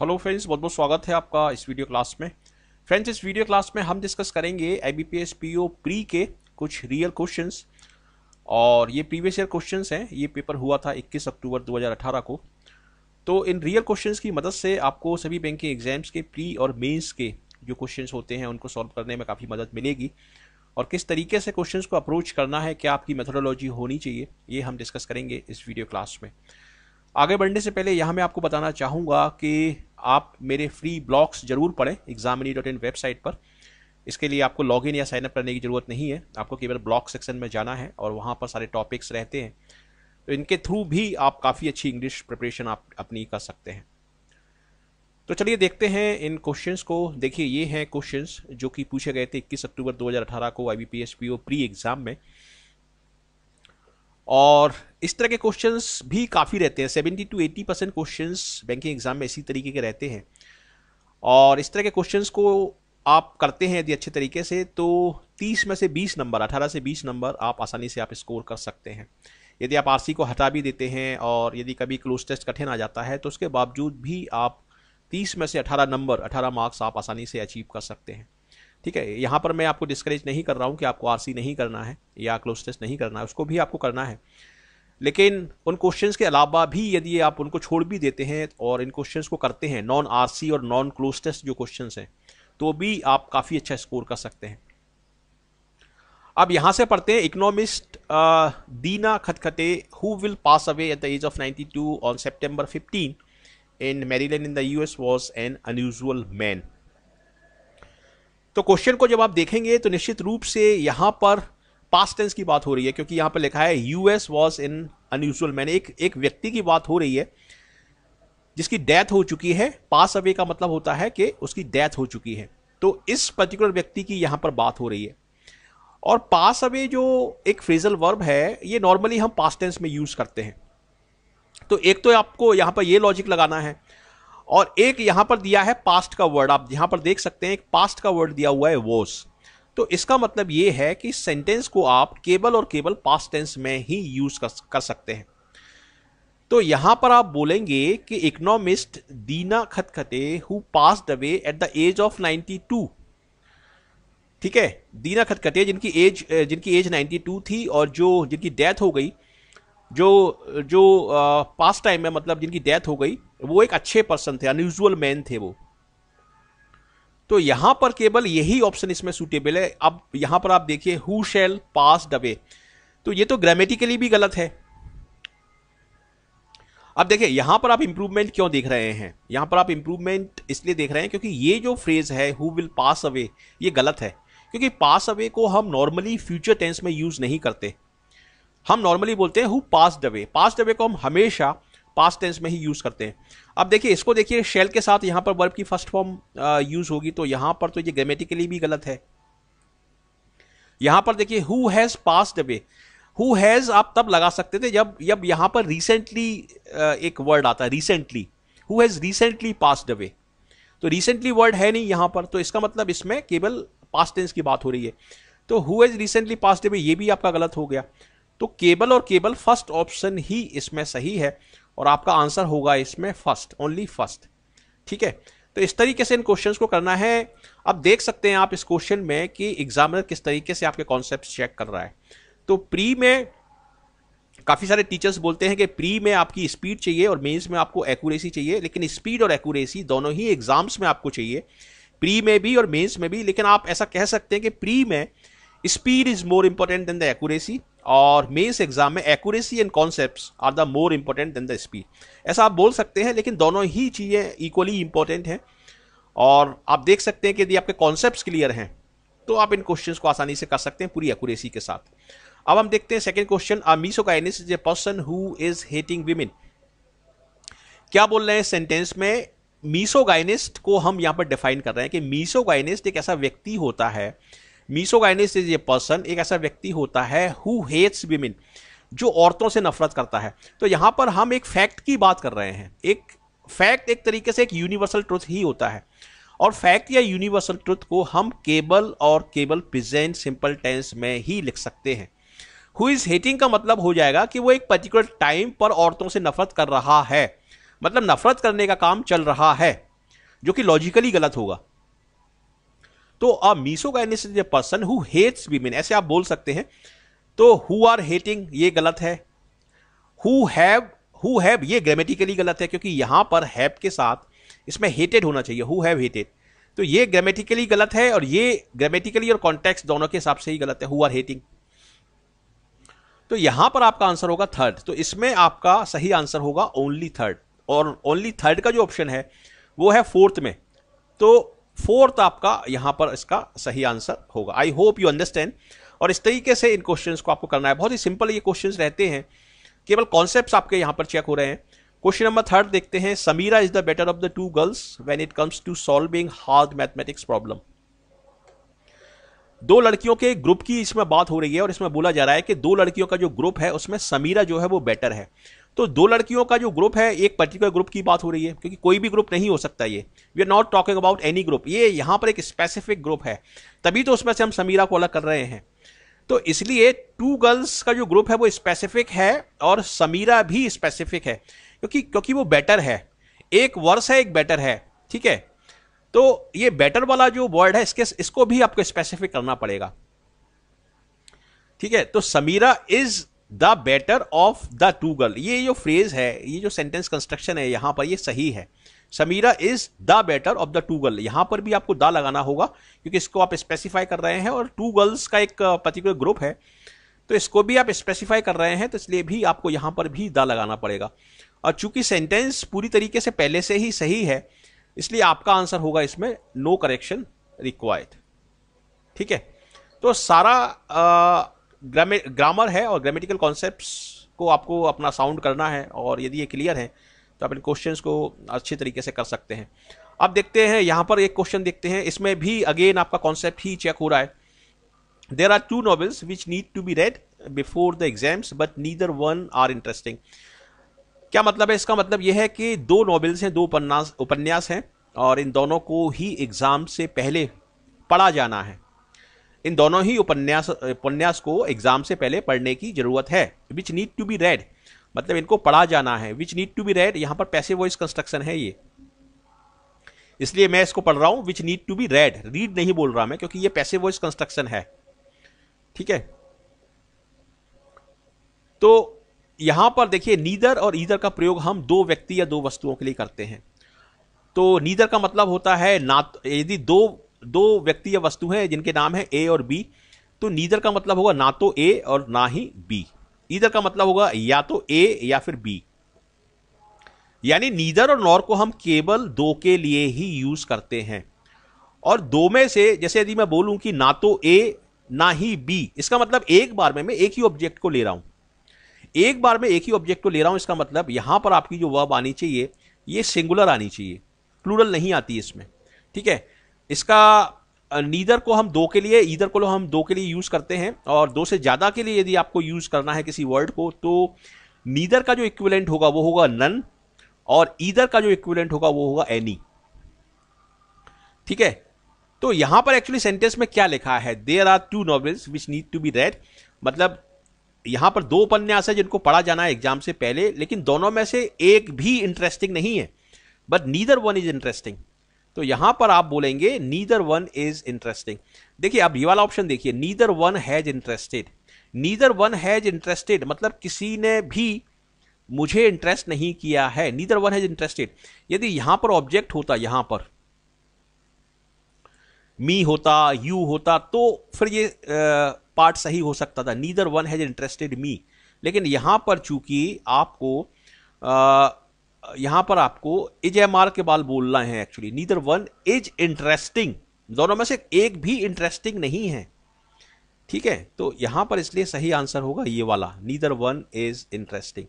hello friends बहुत बहुत स्वागत है आपका इस वीडियो क्लास में फ्रेंड्स इस वीडियो क्लास में हम डिस्कस करेंगे A B P S P O pre के कुछ रियल क्वेश्चंस और ये प्रीवियस ईयर क्वेश्चंस हैं ये पेपर हुआ था 21 अक्टूबर 2018 को तो इन रियल क्वेश्चंस की मदद से आपको सभी बैंकिंग एग्जाम्स के प्री और मेन्स के जो क्वेश्चन होते हैं उनको सॉल्व करने में काफ़ी मदद मिलेगी और किस तरीके से क्वेश्चन को अप्रोच करना है क्या आपकी मेथोडोलॉजी होनी चाहिए ये हम डिस्कस करेंगे इस वीडियो क्लास में आगे बढ़ने से पहले यहाँ मैं आपको बताना चाहूँगा कि आप मेरे फ्री ब्लॉग्स जरूर पढ़ें एग्जामिनी डॉट इन वेबसाइट पर इसके लिए आपको लॉगिन या साइनअप करने की ज़रूरत नहीं है आपको केवल ब्लॉग सेक्शन में जाना है और वहाँ पर सारे टॉपिक्स रहते हैं तो इनके थ्रू भी आप काफ़ी अच्छी इंग्लिश प्रिपरेशन आप अपनी कर सकते हैं तो चलिए देखते हैं इन क्वेश्चंस को देखिए ये हैं क्वेश्चंस जो कि पूछे गए थे 21 अक्टूबर 2018 को I B P S P O pre exam में और इस तरह के क्वेश्चंस भी काफ़ी रहते हैं seventy two eighty percent question banking exam में इसी तरीके के रहते हैं और इस तरह के क्वेश्चन को आप करते हैं यदि अच्छे तरीके से तो तीस में से बीस नंबर अठारह से बीस नंबर आप आसानी से आप स्कोर कर सकते हैं यदि आप आरसी को हटा भी देते हैं और यदि कभी क्लोज टेस्ट कठिन आ जाता है तो उसके बावजूद भी आप तीस में से अठारह नंबर अठारह मार्क्स आप आसानी से अचीव कर सकते हैं ठीक है यहाँ पर मैं आपको डिस्करेज नहीं कर रहा हूँ कि आपको आर नहीं करना है या क्लोज टेस्ट नहीं करना है उसको भी आपको करना है लेकिन उन क्वेश्चंस के अलावा भी यदि आप उनको छोड़ भी देते हैं और इन क्वेश्चंस को करते हैं नॉन आरसी और नॉन क्लोज टेस्ट जो क्वेश्चंस हैं तो भी आप काफ़ी अच्छा स्कोर कर सकते हैं अब यहाँ से पढ़ते हैं economist Deena Khatkhate who will pass away at the age of 92 on September 15 in Maryland in the US was an unusual man तो क्वेश्चन को जब आप देखेंगे तो निश्चित रूप से यहाँ पर पास्ट टेंस की बात हो रही है क्योंकि यहां पर लिखा है US was in unusual man एक एक व्यक्ति की बात हो रही है जिसकी डेथ हो चुकी है पास अवे का मतलब होता है कि उसकी डेथ हो चुकी है तो इस पर्टिकुलर व्यक्ति की यहां पर बात हो रही है और पास अवे जो एक फ्रेजल वर्ब है ये नॉर्मली हम पास टेंस में यूज करते हैं तो एक तो आपको यहां पर ये लॉजिक लगाना है और एक यहां पर दिया है पास्ट का वर्ड आप यहां पर देख सकते हैं एक पास्ट का वर्ड दिया हुआ है वोस तो इसका मतलब ये है कि सेंटेंस को आप केवल और केवल पास्ट टेंस में ही यूज कर सकते हैं तो यहां पर आप बोलेंगे कि economist Deena Khatkhate who pass away at the age of 92 ठीक है दीना खतखते जिनकी एज जिनकी एज 92 थी और जो जिनकी डेथ हो गई जो जो पास टाइम में मतलब जिनकी डेथ हो गई वो एक अच्छे पर्सन थे अनयूजल मैन थे वो तो यहां पर केवल यही ऑप्शन इसमें सूटेबल है अब यहां पर आप देखिए हु शेल पास डबे तो ये तो ग्रामेटिकली भी गलत है अब देखिए यहां पर आप इंप्रूवमेंट क्यों देख रहे हैं यहां पर आप इंप्रूवमेंट इसलिए देख रहे हैं क्योंकि ये जो फ्रेज है हु विल पास अवे ये गलत है क्योंकि पास अवे को हम नॉर्मली फ्यूचर टेंस में यूज नहीं करते हम नॉर्मली बोलते हैं हु पास डबे पास डबे को हम हमेशा पास टेंस में ही यूज करते हैं अब देखिए इसको देखिए शेल के साथ यहाँ पर वर्ब की फर्स्ट फॉर्म यूज होगी तो यहाँ पर तो ये ग्रामेटिकली भी गलत है यहाँ पर देखिए who has pass away who has आप तब लगा सकते थे जब जब यहाँ पर रिसेंटली एक वर्ड आता है recently who has recently pass away तो रिसेंटली वर्ड है नहीं यहाँ पर तो इसका मतलब इसमें केवल पास टेंस की बात हो रही है तो who has recently pass away ये भी आपका गलत हो गया तो केबल और केबल फर्स्ट ऑप्शन ही इसमें सही है और आपका आंसर होगा इसमें फर्स्ट ओनली फर्स्ट ठीक है तो इस तरीके से इन क्वेश्चन को करना है अब देख सकते हैं आप इस क्वेश्चन में कि एग्जामिनर किस तरीके से आपके कॉन्सेप्ट चेक कर रहा है तो प्री में काफ़ी सारे टीचर्स बोलते हैं कि प्री में आपकी स्पीड चाहिए और मेंस में आपको एक्यूरेसी चाहिए लेकिन स्पीड और एक्यूरेसी दोनों ही एग्जाम्स में आपको चाहिए प्री में भी और मेंस में भी लेकिन आप ऐसा कह सकते हैं कि प्री में speed is more important than the accuracy और मेंस एग्जाम में accuracy and concepts are the more important than the speed ऐसा आप बोल सकते हैं लेकिन दोनों ही चीज़ें इक्वली इंपॉर्टेंट हैं और आप देख सकते हैं कि यदि आपके कॉन्सेप्ट क्लियर हैं तो आप इन क्वेश्चन को आसानी से कर सकते हैं पूरी एक्यूरेसी के साथ अब हम देखते हैं second question a misogynist is a person who is hating women क्या बोल रहे हैं सेंटेंस में मीसोगाइनिस्ट को हम यहां पर डिफाइन कर रहे हैं कि मीसोगाइनिस्ट एक ऐसा व्यक्ति होता है मीसोगाइनिस इज ए पर्सन एक ऐसा व्यक्ति होता है हु हेट्स विमेन जो औरतों से नफरत करता है तो यहाँ पर हम एक फैक्ट की बात कर रहे हैं एक फैक्ट एक तरीके से एक यूनिवर्सल ट्रुथ ही होता है और फैक्ट या यूनिवर्सल ट्रुथ को हम केबल और केबल प्रेजेंट सिंपल टेंस में ही लिख सकते हैं हु इज हेटिंग का मतलब हो जाएगा कि वो एक पर्टिकुलर टाइम पर औरतों से नफरत कर रहा है मतलब नफरत करने का काम चल रहा है जो कि लॉजिकली गलत होगा तो a misogynist is a person who hates women ऐसे आप बोल सकते हैं तो हु आर हेटिंग ये गलत है हु हैव हु हैव ये ग्रामेटिकली गलत है क्योंकि यहां पर हैव के साथ इसमें हेटेड होना चाहिए हु हैव हेटेड तो ये ग्रामेटिकली गलत है और ये ग्रामेटिकली और कॉन्टेक्स्ट दोनों के हिसाब से ही गलत है हु आर हेटिंग तो यहां पर आपका आंसर होगा थर्ड तो इसमें आपका सही आंसर होगा ओनली थर्ड और ओनली थर्ड का जो ऑप्शन है वो है फोर्थ में तो फोर्थ आपका यहां पर इसका सही आंसर होगा आई होप यू अंडरस्टैंड और इस तरीके से इन क्वेश्चन को आपको करना है बहुत ही सिंपल ये क्वेश्चन रहते हैं केवल कॉन्सेप्ट आपके यहां पर चेक हो रहे हैं क्वेश्चन नंबर थर्ड देखते हैं Samira is the better of the two girls when it comes to solving hard mathematics problem दो लड़कियों के ग्रुप की इसमें बात हो रही है और इसमें बोला जा रहा है कि दो लड़कियों का जो ग्रुप है उसमें समीरा जो है वो बेटर है तो दो लड़कियों का जो ग्रुप है एक पर्टिकुलर ग्रुप की बात हो रही है क्योंकि कोई भी ग्रुप नहीं हो सकता ये we are not talking about any group ये यहाँ पर एक स्पेसिफिक ग्रुप है तभी तो उसमें से हम समीरा को अलग कर रहे हैं तो इसलिए टू गर्ल्स का जो ग्रुप है वो स्पेसिफिक है और समीरा भी स्पेसिफिक है क्योंकि क्योंकि वो बेटर है एक वर्स है एक बेटर है ठीक है तो ये बेटर वाला जो वर्ड है इसके इसको भी आपको स्पेसिफिक करना पड़ेगा ठीक है तो Samira is the better of the two girl ये जो फ्रेज है ये जो सेंटेंस कंस्ट्रक्शन है यहां पर ये सही है Samira is the better of the two girl यहां पर भी आपको द लगाना होगा क्योंकि इसको आप स्पेसिफाई कर रहे हैं और टू गर्ल्स का एक पर्टिकुलर uh, ग्रुप है तो इसको भी आप स्पेसिफाई कर रहे हैं तो इसलिए भी आपको यहां पर भी द लगाना पड़ेगा और चूंकि सेंटेंस पूरी तरीके से पहले से ही सही है इसलिए आपका आंसर होगा इसमें नो करेक्शन रिक्वायर्ड ठीक है तो सारा आ, uh, ग्रामर है और ग्रामेटिकल कॉन्सेप्ट को आपको अपना साउंड करना है और यदि ये क्लियर है तो आप इन क्वेश्चन को अच्छे तरीके से कर सकते हैं अब देखते हैं यहाँ पर एक क्वेश्चन देखते हैं इसमें भी अगेन आपका कॉन्सेप्ट ही चेक हो रहा है there are two novels which need to be read before the exams but neither one are interesting क्या मतलब है इसका मतलब यह है कि दो नॉवेल्स हैं दो उपन्यास उपन्यास हैं और इन दोनों को ही एग्ज़ाम से पहले पढ़ा जाना है इन दोनों ही उपन्यास उपन्यास को एग्जाम से पहले पढ़ने की जरूरत है which need to be read मतलब इनको पढ़ा जाना है which need to be read यहाँ पर पैसे वॉइस कंस्ट्रक्शन है ये इसलिए मैं इसको पढ़ रहा हूँ which need to be read read नहीं बोल रहा मैं क्योंकि ये पैसे वॉइस कंस्ट्रक्शन है ठीक है तो यहां पर देखिए नीदर और ईदर का प्रयोग हम दो व्यक्ति या दो वस्तुओं के लिए करते हैं तो नीदर का मतलब होता है ना यदि दो दो व्यक्ति या वस्तु हैं जिनके नाम है ए और बी तो नीदर का मतलब होगा ना तो ए और ना ही बी ईदर का मतलब होगा या तो ए या फिर बी यानी नीदर और नॉर को हम केवल दो के लिए ही यूज करते हैं और दो में से जैसे यदि मैं बोलूं कि ना तो ए ना ही बी इसका मतलब एक बार में मैं एक ही ऑब्जेक्ट को ले रहा हूं एक बार में एक ही ऑब्जेक्ट को ले रहा हूं इसका मतलब यहां पर आपकी जो वर्ब आनी चाहिए ये सिंगुलर आनी चाहिए प्लूरल नहीं आती इसमें ठीक है इसका नीदर को हम दो के लिए ईदर को हम दो के लिए यूज़ करते हैं और दो से ज़्यादा के लिए यदि आपको यूज़ करना है किसी वर्ड को तो नीदर का जो इक्विवेलेंट होगा वो होगा नन और ईदर का जो इक्विवेलेंट होगा वो होगा एनी ठीक है तो यहां पर एक्चुअली सेंटेंस में क्या लिखा है there are two novels which need to be read मतलब यहां पर दो उपन्यास है जिनको पढ़ा जाना है एग्जाम से पहले लेकिन दोनों में से एक भी इंटरेस्टिंग नहीं है but neither one is interesting तो यहां पर आप बोलेंगे नीदर वन इज इंटरेस्टिंग देखिए आप ये वाला ऑप्शन देखिए neither one has interested neither one has interested मतलब किसी ने भी मुझे इंटरेस्ट नहीं किया है नीदर वन हैज इंटरेस्टेड यदि यहां पर ऑब्जेक्ट होता यहां पर मी होता यू होता तो फिर ये पार्ट सही हो सकता था neither one has interested me लेकिन यहां पर चूंकि आपको यहां पर आपको इज एम आर के बाल बोलना है actually neither one is interesting दोनों में से एक भी इंटरेस्टिंग नहीं है ठीक है तो यहां पर इसलिए सही आंसर होगा ये वाला नीदर वन इज इंटरेस्टिंग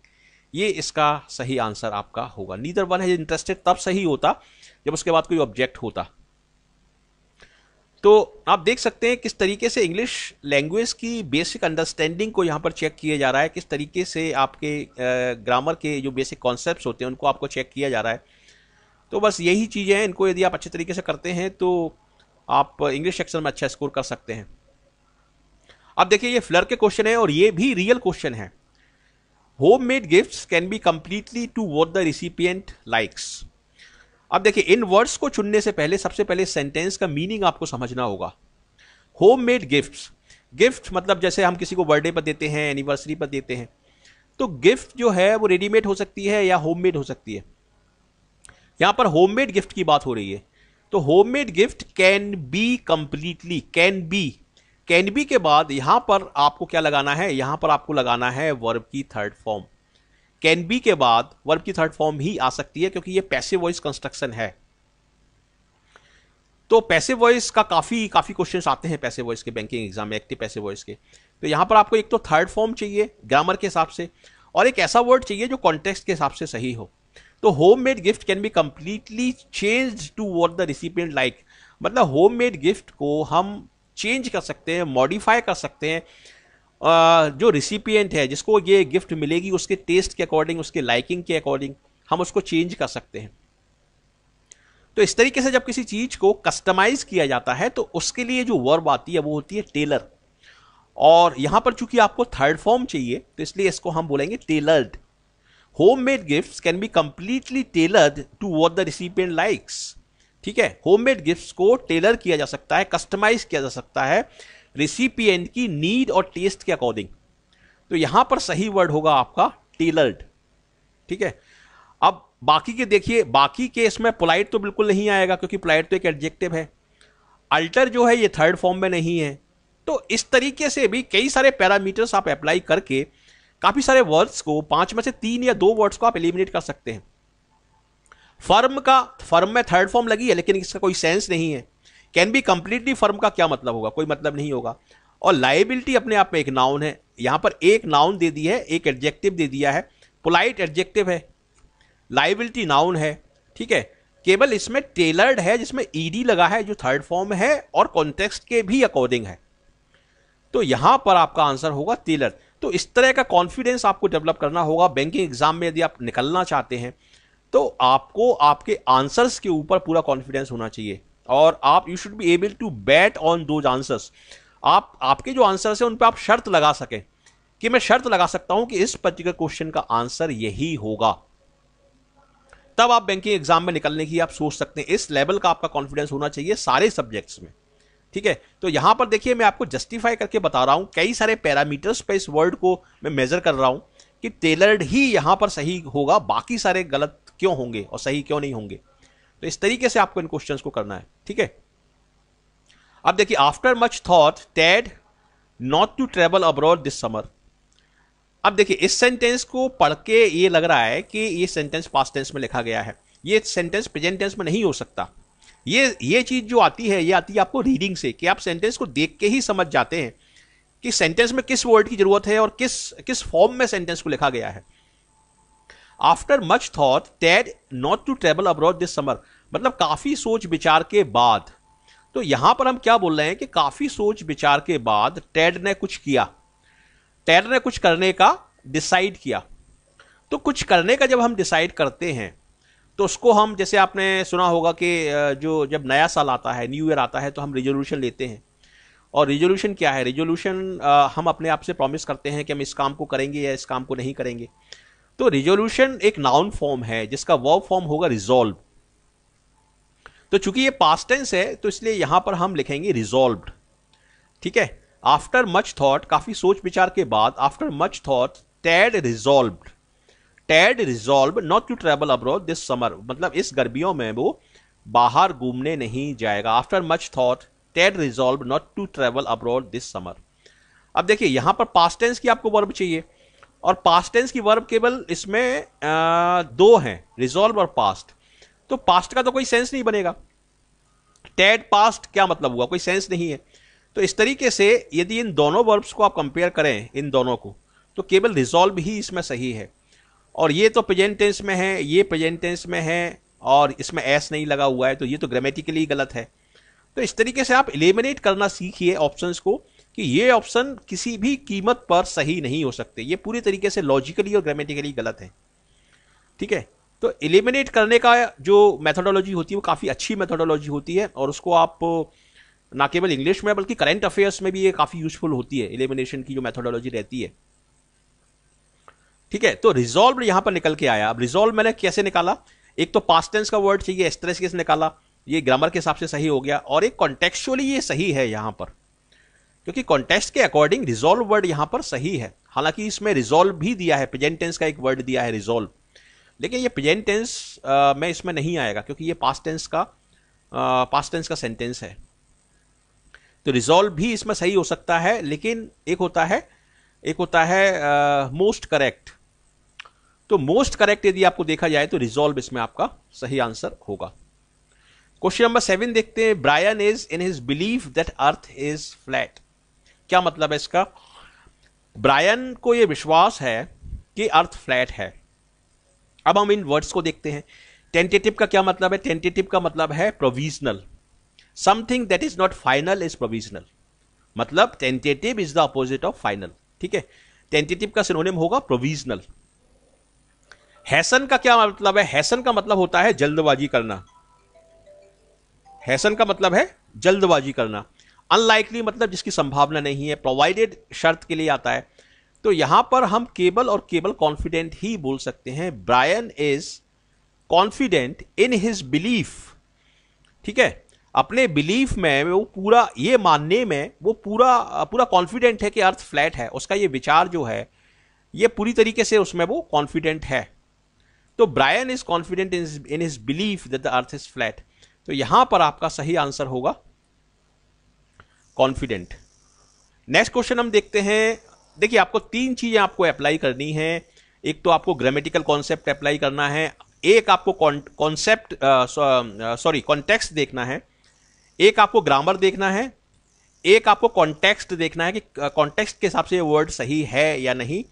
ये इसका सही आंसर आपका होगा नीदर वन इज इंटरेस्टेड तब सही होता जब उसके बाद कोई ऑब्जेक्ट होता तो आप देख सकते हैं किस तरीके से इंग्लिश लैंग्वेज की बेसिक अंडरस्टैंडिंग को यहाँ पर चेक किया जा रहा है किस तरीके से आपके ग्रामर के जो बेसिक कॉन्सेप्ट होते हैं उनको आपको चेक किया जा रहा है तो बस यही चीज़ें हैं इनको यदि आप अच्छे तरीके से करते हैं तो आप इंग्लिश सेक्शन में अच्छा स्कोर कर सकते हैं अब देखिए ये फ्लर के क्वेश्चन है और ये भी रियल क्वेश्चन है home made gift can be completely to what the recipient likes अब देखिए इन वर्ड्स को चुनने से पहले सबसे पहले सेंटेंस का मीनिंग आपको समझना होगा होम मेड गिफ्ट गिफ्ट मतलब जैसे हम किसी को बर्थडे पर देते हैं एनिवर्सरी पर देते हैं तो गिफ्ट जो है वो रेडीमेड हो सकती है या होम मेड हो सकती है यहां पर होम मेड गिफ्ट की बात हो रही है तो home made gift can be completely can be can be के बाद यहां पर आपको क्या लगाना है यहां पर आपको लगाना है वर्ब की थर्ड फॉर्म कैन बी के बाद वर्ब की थर्ड फॉर्म ही आ सकती है क्योंकि ये पैसिव वॉइस कंस्ट्रक्शन है तो पैसिव वॉइस का काफ़ी काफ़ी क्वेश्चन आते हैं पैसिव वॉइस के बैंकिंग एग्जाम में एक्टिव पैसिव वॉइस के तो यहां पर आपको एक तो थर्ड फॉर्म चाहिए ग्रामर के हिसाब से और एक ऐसा वर्ड चाहिए जो कॉन्टेक्स्ट के हिसाब से सही हो तो home made gift can be completely change to what the recipient like मतलब होम मेड गिफ्ट को हम चेंज कर सकते हैं मॉडिफाई कर सकते हैं जो रिसिपियंट है जिसको ये गिफ्ट मिलेगी उसके टेस्ट के अकॉर्डिंग उसके लाइकिंग के अकॉर्डिंग हम उसको चेंज कर सकते हैं तो इस तरीके से जब किसी चीज को कस्टमाइज किया जाता है तो उसके लिए जो वर्ब आती है वो होती है टेलर और यहां पर चूंकि आपको थर्ड फॉर्म चाहिए तो इसलिए इसको हम बोलेंगे tailored home made gift can be completely tailored to what the recipient likes ठीक है होम मेड गिफ्ट को टेलर किया जा सकता है कस्टमाइज किया जा सकता है रेसिपिएंट की नीड और टेस्ट के अकॉर्डिंग तो यहां पर सही वर्ड होगा आपका टेलर्ड ठीक है अब बाकी के देखिए बाकी के इसमें पोलाइट तो बिल्कुल नहीं आएगा क्योंकि पोलाइट तो एक एडजेक्टिव है अल्टर जो है ये थर्ड फॉर्म में नहीं है तो इस तरीके से भी कई सारे पैरामीटर्स आप अप्लाई करके काफी सारे वर्ड्स को पांच में से तीन या दो वर्ड्स को आप एलिमिनेट कर सकते हैं फर्म का फर्म में थर्ड फॉर्म लगी है लेकिन इसका कोई सेंस नहीं है कैन बी कंप्लीटली फर्म का क्या मतलब होगा कोई मतलब नहीं होगा और लाइबिलिटी अपने आप में एक नाउन है यहां पर एक नाउन दे दी है एक एडजेक्टिव दे दिया है पोलाइट एडजेक्टिव है लाइबिलिटी नाउन है ठीक है केवल इसमें टेलर्ड है जिसमें ईडी लगा है जो थर्ड फॉर्म है और कॉन्टेक्स्ट के भी अकॉर्डिंग है तो यहां पर आपका आंसर होगा टेलर तो इस तरह का कॉन्फिडेंस आपको डेवलप करना होगा बैंकिंग एग्जाम में यदि आप निकलना चाहते हैं तो आपको आपके आंसर्स के ऊपर पूरा कॉन्फिडेंस होना चाहिए और आप you should be able to bet on those answers आप आपके जो आंसर है उन पर आप शर्त लगा सकें कि मैं शर्त लगा सकता हूं कि इस पर्टिकुलर क्वेश्चन का आंसर यही होगा तब आप बैंकिंग एग्जाम में निकलने की आप सोच सकते हैं इस लेवल का आपका कॉन्फिडेंस होना चाहिए सारे सब्जेक्ट्स में ठीक है तो यहां पर देखिए मैं आपको जस्टिफाई करके बता रहा हूं कई सारे पैरामीटर्स पे इस वर्ड को मैं मेजर कर रहा हूं कि टेलर्ड ही यहां पर सही होगा बाकी सारे गलत क्यों होंगे और सही क्यों नहीं होंगे तो इस तरीके से आपको इन क्वेश्चन को करना है ठीक है अब देखिए after much thought Ted not to travel abroad this summer अब देखिए इस सेंटेंस को पढ़ के ये लग रहा है कि ये सेंटेंस पास्ट टेंस में लिखा गया है ये सेंटेंस प्रेजेंट टेंस में नहीं हो सकता ये ये चीज जो आती है ये आती है आपको रीडिंग से कि आप सेंटेंस को देख के ही समझ जाते हैं कि सेंटेंस में किस वर्ड की जरूरत है और किस किस फॉर्म में सेंटेंस को लिखा गया है after much thought Ted not to travel abroad this summer मतलब काफ़ी सोच विचार के बाद तो यहां पर हम क्या बोल रहे हैं कि काफ़ी सोच विचार के बाद टेड ने कुछ किया टेड ने कुछ करने का डिसाइड किया तो कुछ करने का जब हम डिसाइड करते हैं तो उसको हम जैसे आपने सुना होगा कि जो जब नया साल आता है न्यू ईयर आता है तो हम रिजोल्यूशन लेते हैं और रिजोल्यूशन क्या है रिजोल्यूशन हम अपने आप से प्रॉमिस करते हैं कि हम इस काम को करेंगे या इस काम को नहीं करेंगे तो रिजोल्यूशन एक नाउन फॉर्म है जिसका वर्ब फॉर्म होगा रिजॉल्व तो चूंकि ये पास टेंस है तो इसलिए यहां पर हम लिखेंगे रिजोल्व ठीक है आफ्टर मच थॉट काफी सोच विचार के बाद after much thought Ted resolve Ted resolve not to travel abroad this summer मतलब इस गर्मियों में वो बाहर घूमने नहीं जाएगा after much thought Ted resolve not to travel abroad this summer अब देखिए यहां पर पास टेंस की आपको वर्ब चाहिए और पास्ट टेंस की वर्ब केवल इसमें दो हैं रिजॉल्व और पास्ट तो पास्ट का तो कोई सेंस नहीं बनेगा टेड पास्ट क्या मतलब हुआ कोई सेंस नहीं है तो इस तरीके से यदि इन दोनों वर्ब्स को आप कंपेयर करें इन दोनों को तो केवल रिजॉल्व ही इसमें सही है और ये तो प्रेजेंट टेंस में है ये प्रेजेंट टेंस में है और इसमें एस नहीं लगा हुआ है तो ये तो ग्रामेटिकली गलत है तो इस तरीके से आप एलिमिनेट करना सीखिए ऑप्शंस को कि ये ऑप्शन किसी भी कीमत पर सही नहीं हो सकते ये पूरी तरीके से लॉजिकली और ग्रामेटिकली गलत है ठीक है तो एलिमिनेट करने का जो मेथोडोलॉजी होती है वो काफ़ी अच्छी मेथोडोलॉजी होती है और उसको आप ना केवल इंग्लिश में बल्कि करेंट अफेयर्स में भी ये काफ़ी यूजफुल होती है एलिमिनेशन की जो मेथोडोलॉजी रहती है ठीक है तो रिजॉल्व यहां पर निकल के आया अब रिजॉल्व मैंने कैसे निकाला एक तो टेंस का वर्ड चाहिए एक्सट्रेस केस निकाला ये ग्रामर के हिसाब से सही हो गया और एक कॉन्टेक्चुअली ये सही है यहां पर क्योंकि कॉन्टेस्ट के अकॉर्डिंग रिजोल्व वर्ड यहां पर सही है हालांकि इसमें रिजोल्व भी दिया है प्रेजेंटेंस का एक वर्ड दिया है रिजोल्व लेकिन ये प्रेजेंटेंस में इसमें नहीं आएगा क्योंकि ये पास्ट टेंस का पास्ट टेंस का सेंटेंस है तो रिजोल्व भी इसमें सही हो सकता है लेकिन एक होता है एक होता है मोस्ट uh, करेक्ट तो मोस्ट करेक्ट यदि आपको देखा जाए तो रिजोल्व इसमें आपका सही आंसर होगा क्वेश्चन नंबर सेवन देखते हैं Brian is in his believe that earth is flat क्या मतलब है इसका ब्रायन को यह विश्वास है कि अर्थ फ्लैट है अब हम इन वर्ड्स को देखते हैं टेंटेटिव का क्या मतलब है टेंटेटिव का मतलब है provisional something that is not final is provisional मतलब tentative is the opposite of final ठीक है टेंटेटिव का सिनोनिम होगा प्रोविजनल हैसन का क्या मतलब है हैसन का मतलब होता है जल्दबाजी करना हैसन का मतलब है जल्दबाजी करना अनलाइकली मतलब जिसकी संभावना नहीं है प्रोवाइडेड शर्त के लिए आता है तो यहां पर हम केबल और केबल कॉन्फिडेंट ही बोल सकते हैं Brian is confident in his belief ठीक है अपने बिलीफ में वो पूरा ये मानने में वो पूरा पूरा कॉन्फिडेंट है कि अर्थ फ्लैट है उसका ये विचार जो है ये पूरी तरीके से उसमें वो कॉन्फिडेंट है तो Brian is confident in in his belief that the earth is flat तो यहां पर आपका सही आंसर होगा कॉन्फिडेंट नेक्स्ट क्वेश्चन हम देखते हैं देखिए आपको तीन चीज़ें आपको अप्लाई करनी है एक तो आपको ग्रामेटिकल कॉन्सेप्ट अप्लाई करना है एक आपको कॉन्सेप्ट सॉरी कॉन्टेक्स्ट देखना है एक आपको ग्रामर देखना है एक आपको कॉन्टेक्स्ट देखना है कि कॉन्टेक्स्ट के हिसाब से ये वर्ड सही है या नहीं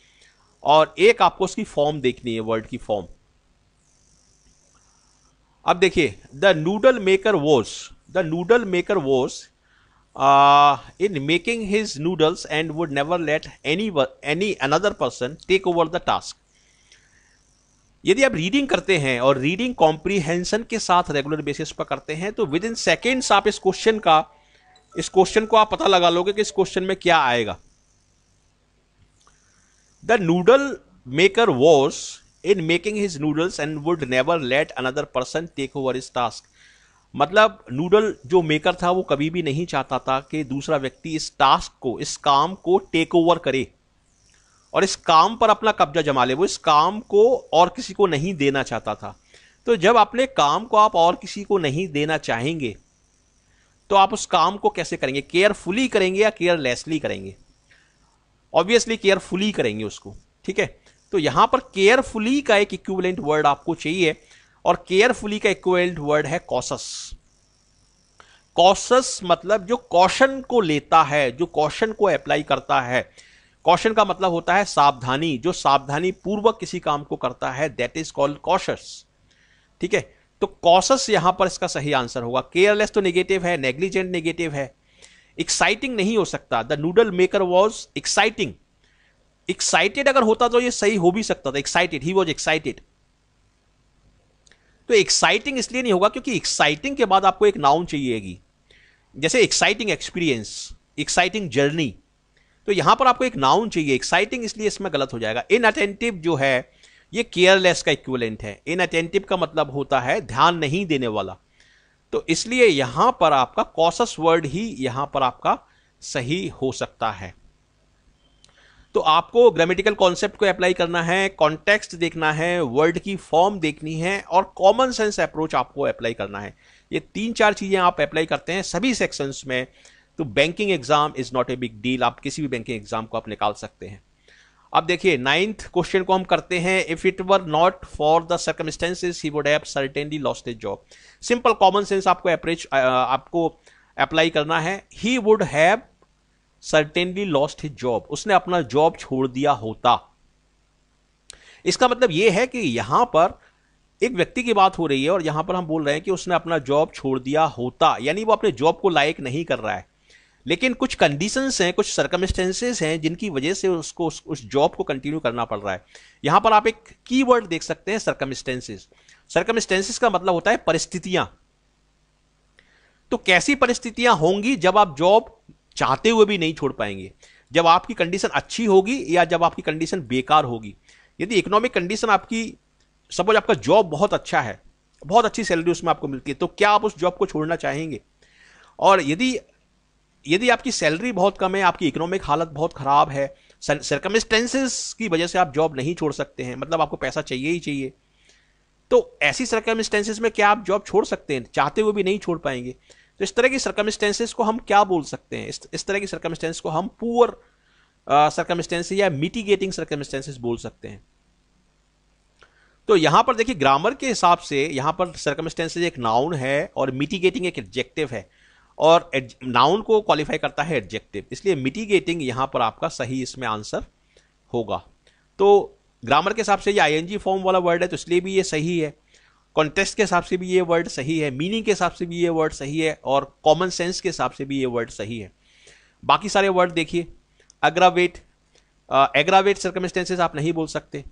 और एक आपको उसकी फॉर्म देखनी है वर्ड की फॉर्म अब देखिए the noodle maker was the noodle maker was uh, in making his noodles and would never let any any another person take over the task यदि आप रीडिंग करते हैं और रीडिंग कॉम्प्रीहेंशन के साथ रेगुलर बेसिस पर करते हैं तो विद इन सेकेंड्स आप इस क्वेश्चन का इस क्वेश्चन को आप पता लगा लोगे कि इस क्वेश्चन में क्या आएगा the noodle maker was in making his noodles and would never let another person take over his task मतलब नूडल जो मेकर था वो कभी भी नहीं चाहता था कि दूसरा व्यक्ति इस टास्क को इस काम को टेक ओवर करे और इस काम पर अपना कब्जा जमा ले वो इस काम को और किसी को नहीं देना चाहता था तो जब अपने काम को आप और किसी को नहीं देना चाहेंगे तो आप उस काम को कैसे करेंगे केयरफुली करेंगे या केयरलेसली करेंगे ऑब्वियसली केयरफुली करेंगे उसको ठीक है तो यहां पर केयरफुली का एक इक्विवेलेंट वर्ड आपको चाहिए और केयरफुली का इक्वेल्ड वर्ड है कॉसस कॉशस मतलब जो कौशन को लेता है जो कौशन को अप्लाई करता है कौशन का मतलब होता है सावधानी जो सावधानी पूर्वक किसी काम को करता है दैट इज कॉल्ड कॉशस ठीक है तो कॉसस यहां पर इसका सही आंसर होगा केयरलेस तो नेगेटिव है नेग्लिजेंट नेगेटिव है एक्साइटिंग नहीं हो सकता the noodle maker was exciting excited अगर होता तो ये सही हो भी सकता था एक्साइटेड ही वॉज एक्साइटेड तो एक्साइटिंग इसलिए नहीं होगा क्योंकि एक्साइटिंग के बाद आपको एक नाउन चाहिएगी जैसे एक्साइटिंग एक्सपीरियंस एक्साइटिंग जर्नी तो यहां पर आपको एक नाउन चाहिए एक्साइटिंग इसलिए इसमें गलत हो जाएगा इन अटेंटिव जो है ये केयरलेस का इक्वलेंट है इनअटेंटिव का मतलब होता है ध्यान नहीं देने वाला तो इसलिए यहां पर आपका कॉसस वर्ड ही यहां पर आपका सही हो सकता है तो आपको ग्रामेटिकल कॉन्सेप्ट को अप्लाई करना है कॉन्टेक्स्ट देखना है वर्ड की फॉर्म देखनी है और कॉमन सेंस अप्रोच आपको अप्लाई करना है ये तीन चार चीज़ें आप अप्लाई करते हैं सभी सेक्शंस में तो banking exam is not a big deal आप किसी भी बैंकिंग एग्जाम को आप निकाल सकते हैं अब देखिए नाइन्थ क्वेश्चन को हम करते हैं if it were not for the circumstances he would have certainly lost his job simple common sense आपको अप्रोच आपको अप्लाई करना है he would have certainly lost his job उसने अपना जॉब छोड़ दिया होता इसका मतलब यह है कि यहां पर एक व्यक्ति की बात हो रही है और यहां पर हम बोल रहे हैं कि उसने अपना जॉब छोड़ दिया होता यानी वो अपने जॉब को लायक नहीं कर रहा है लेकिन कुछ कंडीशंस हैं कुछ सर्कमस्टेंसेज हैं जिनकी वजह से उसको उस, उस जॉब को कंटिन्यू करना पड़ रहा है यहां पर आप एक की देख सकते हैं सर्कमस्टेंसेज सर्कमस्टेंसेज का मतलब होता है परिस्थितियां तो कैसी परिस्थितियां होंगी जब आप जॉब चाहते हुए भी नहीं छोड़ पाएंगे जब आपकी कंडीशन अच्छी होगी या जब आपकी कंडीशन बेकार होगी यदि इकोनॉमिक कंडीशन आपकी सपोज आपका जॉब बहुत अच्छा है बहुत अच्छी सैलरी उसमें आपको मिलती है तो क्या आप उस जॉब को छोड़ना चाहेंगे और यदि यदि आपकी सैलरी बहुत कम है आपकी इकोनॉमिक हालत बहुत ख़राब है सरकमस्टेंसेस की वजह से आप जॉब नहीं छोड़ सकते हैं मतलब आपको पैसा चाहिए ही चाहिए तो ऐसी सरकमस्टेंसेस में क्या आप जॉब छोड़ सकते हैं चाहते हुए भी नहीं छोड़ पाएंगे तो इस तरह की सर्कमस्टेंसेस को हम क्या बोल सकते हैं इस, तरह की सर्कमस्टेंस को हम पुअर सर्कमस्टेंसेज uh, या मिटिगेटिंग सर्कमस्टेंसेज बोल सकते हैं तो यहां पर देखिए ग्रामर के हिसाब से यहां पर सर्कमस्टेंसेज एक नाउन है और मिटिगेटिंग एक एडजेक्टिव है और नाउन को क्वालिफाई करता है एडजेक्टिव इसलिए मिटिगेटिंग यहां पर आपका सही इसमें आंसर होगा तो ग्रामर के हिसाब से ये आईएनजी फॉर्म वाला वर्ड है तो इसलिए भी ये सही है कॉन्टेक्स्ट के हिसाब से भी ये वर्ड सही है मीनिंग के हिसाब से भी ये वर्ड सही है और कॉमन सेंस के हिसाब से भी ये वर्ड सही है बाकी सारे वर्ड देखिए अग्रावेट एग्रावेट सर्कमस्टेंसेज आप नहीं बोल सकते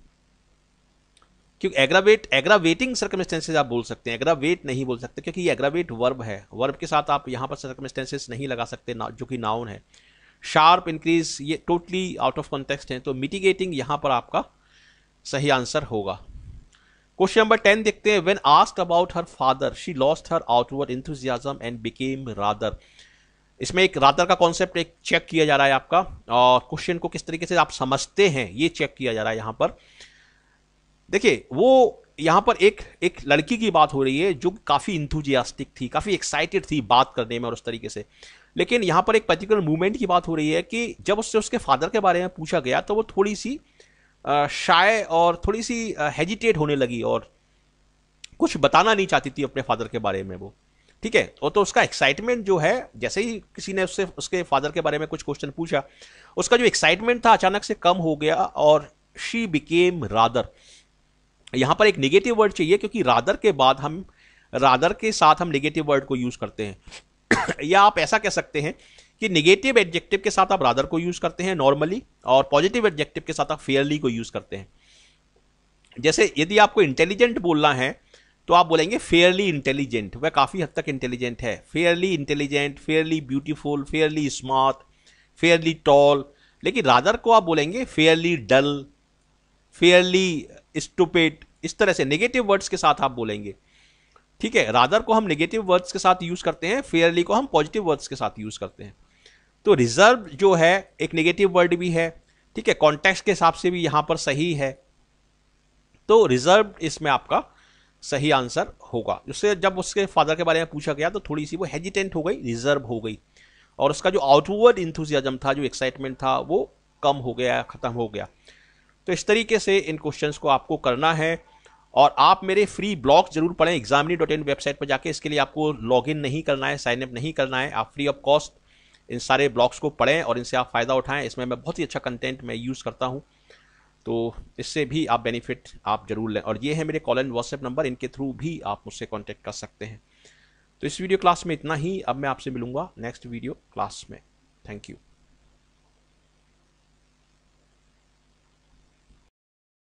क्योंकि एग्रावेट एग्रावेटिंग सर्कमस्टेंसेज आप बोल सकते हैं एग्रावेट नहीं बोल सकते क्योंकि ये एग्रावेट वर्ब है वर्ब के साथ आप यहाँ पर सर्कमस्टेंसेज नहीं लगा सकते जो कि नाउन है शार्प इंक्रीज ये टोटली आउट ऑफ कॉन्टेक्स्ट है तो मिटिगेटिंग यहाँ पर आपका सही आंसर होगा क्वेश्चन नंबर टेन देखते हैं when ask about her father she lost her outward enthusiasm and became rather इसमें एक रादर का कॉन्सेप्ट एक चेक किया जा रहा है आपका और क्वेश्चन को किस तरीके से आप समझते हैं ये चेक किया जा रहा है यहाँ पर देखिए वो यहाँ पर एक एक लड़की की बात हो रही है जो काफ़ी इंथुजियास्टिक थी काफ़ी एक्साइटेड थी बात करने में और उस तरीके से लेकिन यहाँ पर एक पर्टिकुलर मूवमेंट की बात हो रही है कि जब उससे उसके फादर के बारे में पूछा गया तो वो थोड़ी सी शाय और थोड़ी सी हेजिटेट होने लगी और कुछ बताना नहीं चाहती थी अपने फादर के बारे में वो ठीक है और तो उसका एक्साइटमेंट जो है जैसे ही किसी ने उससे उसके फादर के बारे में कुछ क्वेश्चन पूछा उसका जो एक्साइटमेंट था अचानक से कम हो गया और शी बिकेम रादर यहाँ पर एक नेगेटिव वर्ड चाहिए क्योंकि रादर के बाद हम रादर के साथ हम नेगेटिव वर्ड को यूज करते हैं या आप ऐसा कह सकते हैं कि नेगेटिव एडजेक्टिव के साथ आप रादर को यूज करते हैं नॉर्मली और पॉजिटिव एडजेक्टिव के साथ आप फेयरली को यूज करते हैं जैसे यदि आपको इंटेलिजेंट बोलना है तो आप बोलेंगे फेयरली इंटेलिजेंट वह काफ़ी हद तक इंटेलिजेंट है fairly intelligent fairly beautiful fairly smart fairly tall लेकिन रादर को आप बोलेंगे फेयरली डल फेयरली स्टूपेट इस तरह से नेगेटिव वर्ड्स के साथ आप बोलेंगे ठीक है रादर को हम नेगेटिव वर्ड्स के साथ यूज करते हैं फेयरली को हम पॉजिटिव वर्ड्स के साथ यूज करते हैं तो रिजर्व जो है एक नेगेटिव वर्ड भी है ठीक है कॉन्टेक्स के हिसाब से भी यहां पर सही है तो रिजर्व इसमें आपका सही आंसर होगा उससे जब उसके फादर के बारे में पूछा गया तो थोड़ी सी वो हेजिटेंट हो गई रिजर्व हो गई और उसका जो आउटवर्ड इंथुजियाजम था जो एक्साइटमेंट था वो कम हो गया ख़त्म हो गया तो इस तरीके से इन क्वेश्चन को आपको करना है और आप मेरे फ्री ब्लॉग जरूर पढ़ें एग्जामिनी डॉट इन वेबसाइट पर जाके इसके लिए आपको इन नहीं करना है साइन अप नहीं करना है आप फ्री ऑफ कॉस्ट इन सारे ब्लॉग्स को पढ़ें और इनसे आप फ़ायदा उठाएं इसमें मैं बहुत ही अच्छा कंटेंट मैं यूज़ करता हूँ तो इससे भी आप बेनिफिट आप जरूर लें और ये है मेरे कॉल एंड व्हाट्सएप नंबर इनके थ्रू भी आप मुझसे कॉन्टैक्ट कर सकते हैं तो इस वीडियो क्लास में इतना ही अब मैं आपसे मिलूंगा नेक्स्ट वीडियो क्लास में थैंक यू